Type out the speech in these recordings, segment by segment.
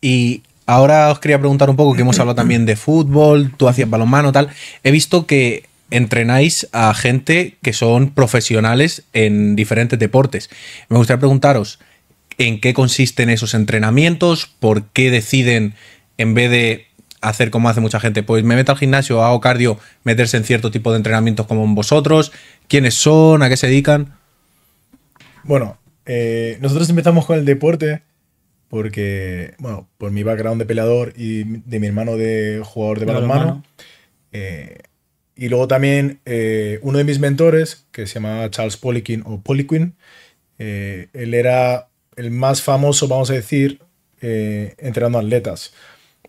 Y ahora os quería preguntar un poco, que hemos hablado también de fútbol, tú hacías balonmano, tal. He visto que entrenáis a gente que son profesionales en diferentes deportes. Me gustaría preguntaros en qué consisten esos entrenamientos, por qué deciden, en vez de hacer como hace mucha gente, pues me meto al gimnasio, hago cardio, meterse en cierto tipo de entrenamientos como vosotros, quiénes son, a qué se dedican. Bueno, eh, nosotros empezamos con el deporte porque, bueno, por mi background de peleador y de mi hermano de jugador de balonmano. Eh, y luego también eh, uno de mis mentores, que se llamaba Charles Poliquin o Poliquin, eh, él era el más famoso, vamos a decir, entrenando atletas.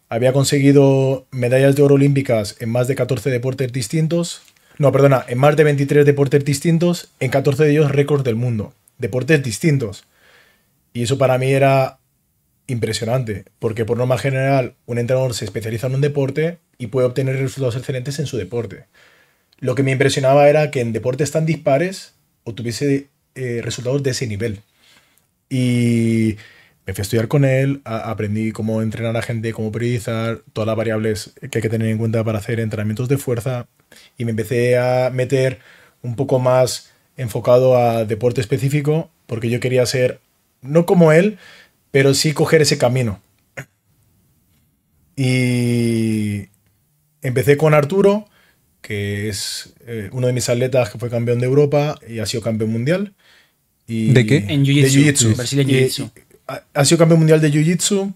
Había conseguido medallas de oro olímpicas en más de 14 deportes distintos. No, perdona, en más de 23 deportes distintos, en 14 de ellos récords del mundo. Deportes distintos. Y eso para mí era impresionante, porque por norma general un entrenador se especializa en un deporte y puede obtener resultados excelentes en su deporte. Lo que me impresionaba era que en deportes tan dispares obtuviese eh, resultados de ese nivel. Y me fui a estudiar con él, aprendí cómo entrenar a gente, cómo priorizar... todas las variables que hay que tener en cuenta para hacer entrenamientos de fuerza y me empecé a meter un poco más enfocado a deporte específico porque yo quería ser, no como él, pero sí coger ese camino. Y empecé con Arturo, que es eh, uno de mis atletas que fue campeón de Europa y ha sido campeón mundial. Y ¿De qué? En Jiu-Jitsu. Jiu ha, ha sido campeón mundial de Jiu-Jitsu,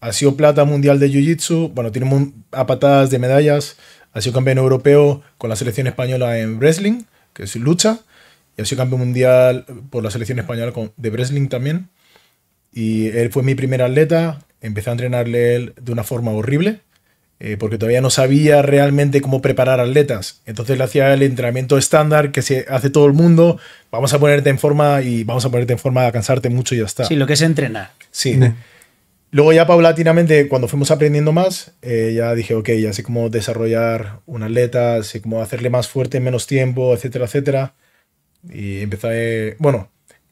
ha sido plata mundial de Jiu-Jitsu, bueno, tiene a patadas de medallas, ha sido campeón europeo con la selección española en wrestling, que es lucha, y ha sido campeón mundial por la selección española de wrestling también. Y él fue mi primer atleta, empecé a entrenarle él de una forma horrible, eh, porque todavía no sabía realmente cómo preparar atletas. Entonces le hacía el entrenamiento estándar que se hace todo el mundo, vamos a ponerte en forma y vamos a ponerte en forma a cansarte mucho y ya está. Sí, lo que es entrenar. Sí. Luego ya paulatinamente, cuando fuimos aprendiendo más, eh, ya dije, ok, ya sé cómo desarrollar un atleta, sé cómo hacerle más fuerte en menos tiempo, etcétera, etcétera. Y empecé, bueno,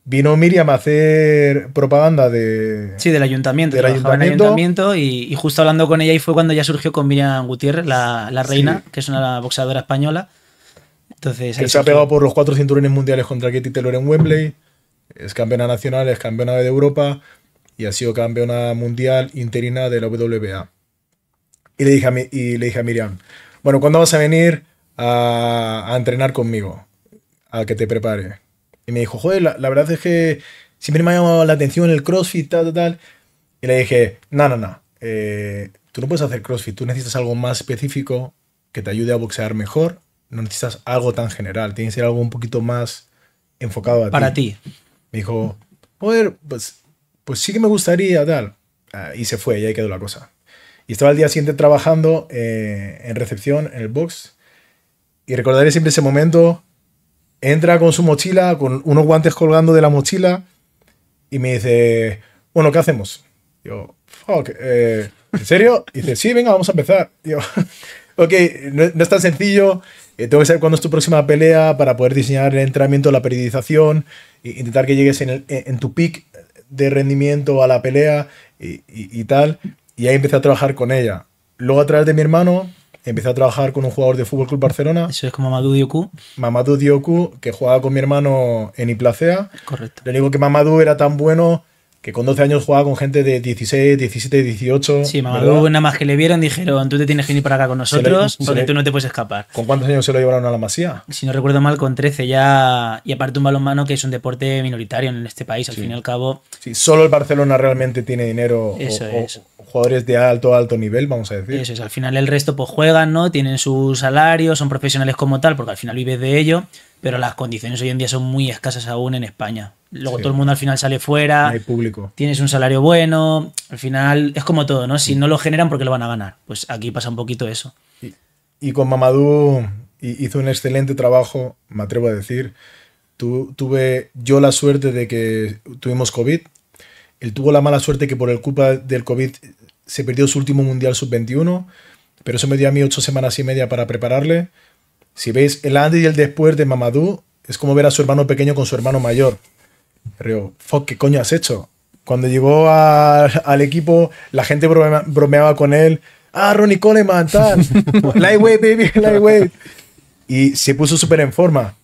vino Miriam a hacer propaganda de... Sí, del ayuntamiento. Del ayuntamiento. y, justo hablando con ella y fue cuando ya surgió con Miriam Gutiérrez, la, reina, que es una boxeadora española. Entonces, se ha pegado por los cuatro cinturones mundiales contra Katie Taylor en Wembley, es campeona nacional, es campeona de Europa y ha sido campeona mundial interina de la WBA. Y le dije a, y le dije a Miriam, bueno, ¿cuándo vas a venir a, a entrenar conmigo? A que te prepare y me dijo, joder, la, verdad es que siempre me ha llamado la atención el CrossFit, tal, tal, tal. Y le dije, no, no, no. Eh, tú no puedes hacer CrossFit, tú necesitas algo más específico que te ayude a boxear mejor. No necesitas algo tan general, tiene que ser algo un poquito más enfocado Para ti. Me dijo, joder, pues, pues sí que me gustaría, tal. Ah, y se fue, y ahí quedó la cosa. Y estaba el día siguiente trabajando eh, en recepción, en el box. Y recordaré siempre ese momento entra con su mochila, con unos guantes colgando de la mochila y me dice, bueno, ¿qué hacemos? Yo, fuck, eh, ¿en serio? dice, sí, venga, vamos a empezar. Yo, ok, no, es tan sencillo, eh, tengo que saber cuándo es tu próxima pelea para poder diseñar el entrenamiento, la periodización, e intentar que llegues en, tu pick de rendimiento a la pelea y, y tal. Y ahí empecé a trabajar con ella. Luego a través de mi hermano, empecé a trabajar con un jugador de Fútbol Club Barcelona. Eso es como Mamadou Dioku. Mamadou Dioku, que jugaba con mi hermano en Iplacea. Correcto. le digo que Mamadou era tan bueno que con 12 años jugaba con gente de 16, 17, 18. Sí, Mamadou nada más que le vieron dijeron, tú te tienes que ir para acá con nosotros porque tú no te puedes escapar. ¿Con cuántos años se lo llevaron a la masía? Si no recuerdo mal, con 13 ya. Y aparte un balonmano que es un deporte minoritario en este país, al fin y al cabo. Sí, solo el Barcelona realmente tiene dinero. Eso es jugadores de alto, alto nivel, vamos a decir. es, al final el resto pues juegan, ¿no? Tienen su salario, son profesionales como tal, porque al final vives de ello, pero las condiciones hoy en día son muy escasas aún en España. Luego todo el mundo al final sale fuera. No hay público. Tienes un salario bueno. Al final es como todo, ¿no? Si no lo generan, porque lo van a ganar? Pues aquí pasa un poquito eso. Y, con Mamadou hizo un excelente trabajo, me atrevo a decir. Tu, tuve yo la suerte de que tuvimos COVID. Él tuvo la mala suerte que por el culpa del COVID se perdió su último Mundial Sub-21, pero eso me dio a mí ocho semanas y media para prepararle. Si veis el antes y el después de Mamadou, es como ver a su hermano pequeño con su hermano mayor. Río, fuck, ¿qué coño has hecho? Cuando llegó al equipo, la gente bromeaba con él. Ah, Ronnie Coleman, tal. lightweight, baby, lightweight. Y se puso súper en forma.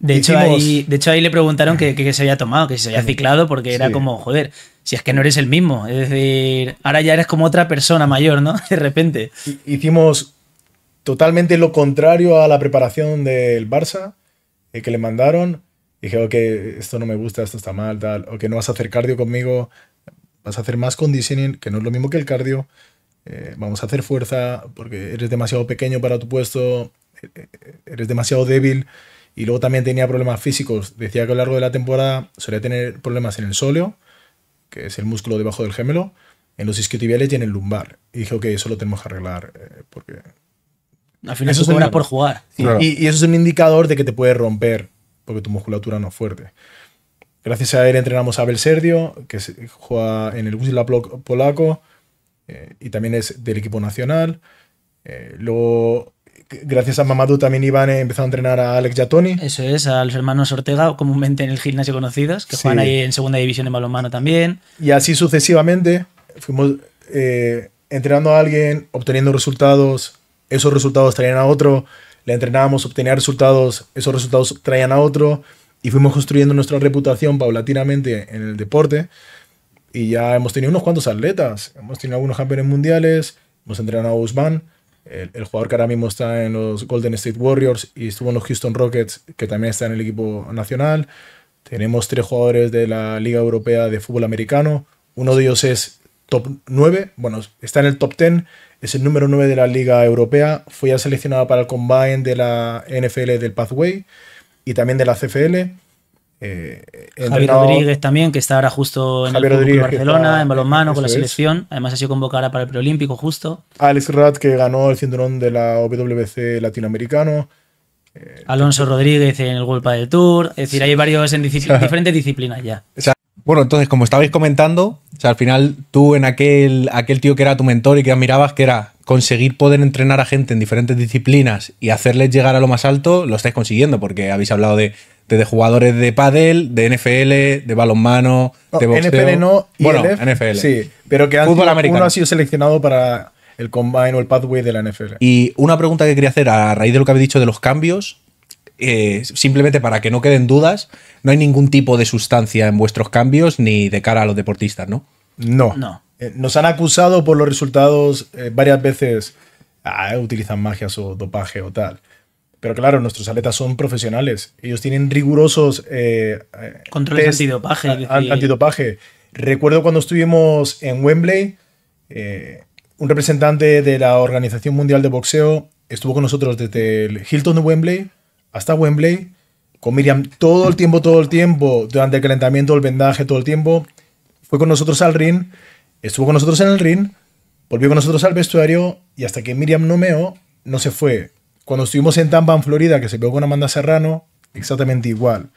De hecho, ahí, de hecho, ahí le preguntaron qué se había tomado, que se había ciclado, porque era como, joder, si es que no eres el mismo. Es decir, ahora ya eres como otra persona mayor, ¿no? De repente. Hicimos totalmente lo contrario a la preparación del Barça eh, que le mandaron. Dije, ok, esto no me gusta, esto está mal, tal. que no vas a hacer cardio conmigo, vas a hacer más conditioning, que no es lo mismo que el cardio. Eh, vamos a hacer fuerza porque eres demasiado pequeño para tu puesto, eh, eres demasiado débil. Y luego también tenía problemas físicos. Decía que a lo largo de la temporada solía tener problemas en el sóleo que es el músculo debajo del gemelo, en los isquiotibiales y en el lumbar. Y dije, ok, eso lo tenemos que arreglar eh, porque... Al final eso por jugar. Y, eso es un indicador de que te puedes romper porque tu musculatura no es fuerte. Gracias a él entrenamos a Abel Serdio, que juega en el Wisla polaco eh, y también es del equipo nacional. Eh, luego gracias a Mamadou también Iván eh, empezó a entrenar a Alex Yatoni. Eso es, a los hermanos Ortega, comúnmente en el gimnasio conocidos, que juegan ahí en segunda división de balonmano también. Y así sucesivamente fuimos eh, entrenando a alguien, obteniendo resultados, esos resultados traían a otro, le entrenábamos, obtenía resultados, esos resultados traían a otro, y fuimos construyendo nuestra reputación paulatinamente en el deporte. Y ya hemos tenido unos cuantos atletas, hemos tenido algunos campeones mundiales, hemos entrenado a Usman el, jugador que ahora mismo está en los Golden State Warriors y estuvo en los Houston Rockets, que también está en el equipo nacional. Tenemos tres jugadores de la Liga Europea de Fútbol Americano. Uno de ellos es top 9, bueno, está en el top 10, es el número 9 de la Liga Europea. Fue ya seleccionado para el combine de la NFL del Pathway y también de la CFL. Eh, Javier Rodríguez también, que está ahora justo en el Barcelona, en balonmano con la selección. Además ha sido convocada para el preolímpico justo. Alex Rat, que ganó el cinturón de la OWC latinoamericano. Eh, Alonso Rodríguez en el golpe del Tour. Es decir, hay varios en diferentes disciplinas ya. bueno, entonces, como estabais comentando, al final tú en aquel, aquel tío que era tu mentor y que admirabas, que era conseguir poder entrenar a gente en diferentes disciplinas y hacerles llegar a lo más alto, lo estáis consiguiendo, porque habéis hablado de ¿De jugadores de pádel, de NFL, de balonmano, de boxeo. NFL no, bueno, NFL. Sí, pero que Fútbol ha sido seleccionado para el combine o el pathway de la NFL. Y una pregunta que quería hacer a raíz de lo que habéis dicho de los cambios, eh, simplemente para que no queden dudas, no hay ningún tipo de sustancia en vuestros cambios ni de cara a los deportistas, ¿no? No. no. Eh, nos han acusado por los resultados eh, varias veces. Ah, utilizan magias o dopaje o tal. Pero claro, nuestros atletas son profesionales. Ellos tienen rigurosos eh, controles antidopaje. Antidopaje. Recuerdo cuando estuvimos en Wembley, eh, un representante de la Organización Mundial de Boxeo estuvo con nosotros desde el Hilton de Wembley hasta Wembley, con Miriam todo el tiempo, todo el tiempo, durante el calentamiento, el vendaje, todo el tiempo. Fue con nosotros al ring, estuvo con nosotros en el ring, volvió con nosotros al vestuario y hasta que Miriam no meó, no se fue cuando estuvimos en Tampa, en Florida, que se pegó con Amanda Serrano, exactamente igual.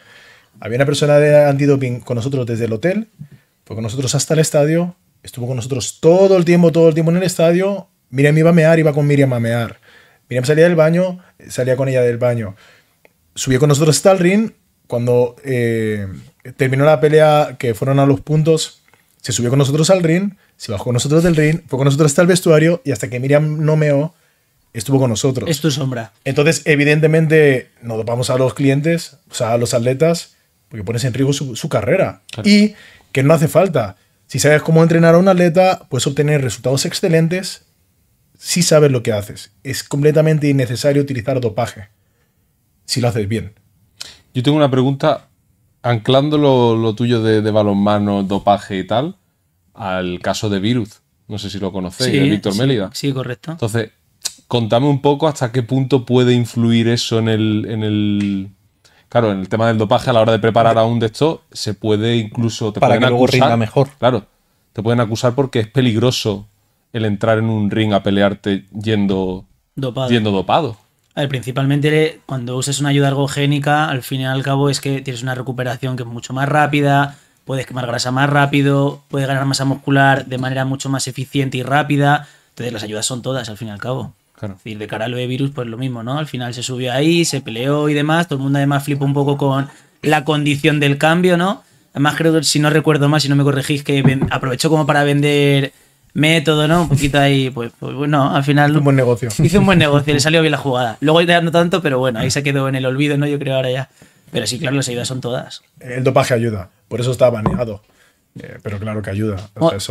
Había una persona de antidoping con nosotros desde el hotel, fue con nosotros hasta el estadio, estuvo con nosotros todo el tiempo, todo el tiempo en el estadio. Miriam iba a mear, iba con Miriam a mear. Miriam salía del baño, salía con ella del baño. Subió con nosotros hasta el ring. Cuando eh, terminó la pelea, que fueron a los puntos, se subió con nosotros al ring, se bajó con nosotros del ring, fue con nosotros hasta el vestuario y hasta que Miriam no meó, estuvo con nosotros. esto Es sombra. Entonces, evidentemente, nos dopamos a los clientes, o sea, a los atletas, porque pones en riesgo su, carrera. Y que no hace falta. Si sabes cómo entrenar a un atleta, puedes obtener resultados excelentes si sabes lo que haces. Es completamente innecesario utilizar dopaje si lo haces bien. Yo tengo una pregunta, anclando lo, tuyo de, de, balonmano, dopaje y tal, al caso de Virus. No sé si lo conocéis, de Víctor Mélida. Sí, correcto. Entonces, contame un poco hasta qué punto puede influir eso en el, en el claro, en el tema del dopaje a la hora de preparar a un de estos, se puede incluso te para pueden que rinda mejor. Claro, te pueden acusar porque es peligroso el entrar en un ring a pelearte yendo dopado. A principalmente cuando uses una ayuda ergogénica, al fin y al cabo es que tienes una recuperación que es mucho más rápida, puedes quemar grasa más rápido, puedes ganar masa muscular de manera mucho más eficiente y rápida. Entonces las ayudas son todas, al fin y al cabo de cara a de virus, pues lo mismo, ¿no? Al final se subió ahí, se peleó y demás. Todo el mundo además flipa un poco con la condición del cambio, ¿no? Además, creo que si no recuerdo más, si no me corregís, que aprovechó como para vender método, ¿no? Un poquito ahí, pues, pues bueno, al final. Hizo un buen negocio. Hizo un buen negocio, le salió bien la jugada. Luego ya no tanto, pero bueno, ahí se quedó en el olvido, ¿no? Yo creo ahora ya. Pero sí, claro, las ayudas son todas. El dopaje ayuda, por eso estaba baneado. Eh, pero claro que ayuda.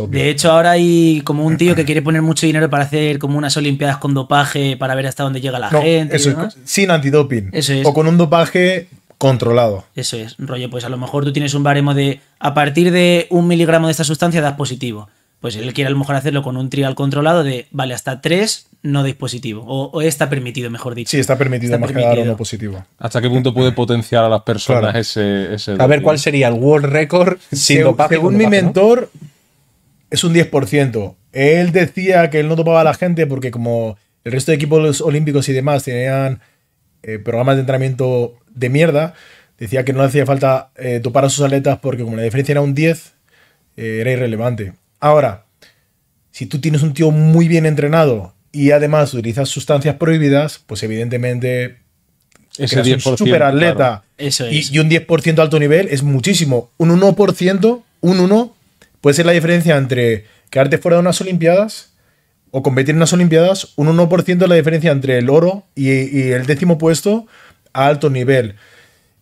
De hecho, ahora hay como un tío que quiere poner mucho dinero para hacer como unas Olimpiadas con dopaje para ver hasta dónde llega la gente. Eso sin antidoping. Eso es. O con un dopaje controlado. Eso es, rollo. Pues a lo mejor tú tienes un baremo de a partir de un miligramo de esta sustancia das positivo. Pues él quiere a lo mejor hacerlo con un trial controlado de vale, hasta tres no dispositivo O, está permitido, mejor dicho. Sí, está permitido más positivo. ¿Hasta qué punto puede potenciar a las personas ese, A ver, ¿cuál sería el world record Según mi mentor, es un 10%. Él decía que él no topaba a la gente porque como el resto de equipos olímpicos y demás tenían eh, programas de entrenamiento de mierda, decía que no le hacía falta eh, topar a sus atletas porque como la diferencia era un 10, eh, era irrelevante. Ahora, si tú tienes un tío muy bien entrenado y además utiliza sustancias prohibidas, pues evidentemente Ese eres un superatleta y, un 10% alto nivel es muchísimo. Un 1%, un 1, puede ser la diferencia entre quedarte fuera de unas Olimpiadas o competir en unas Olimpiadas. Un 1% es la diferencia entre el oro y, y el décimo puesto a alto nivel.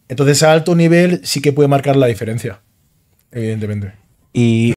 Entonces a alto nivel sí que puede marcar la diferencia, evidentemente. Y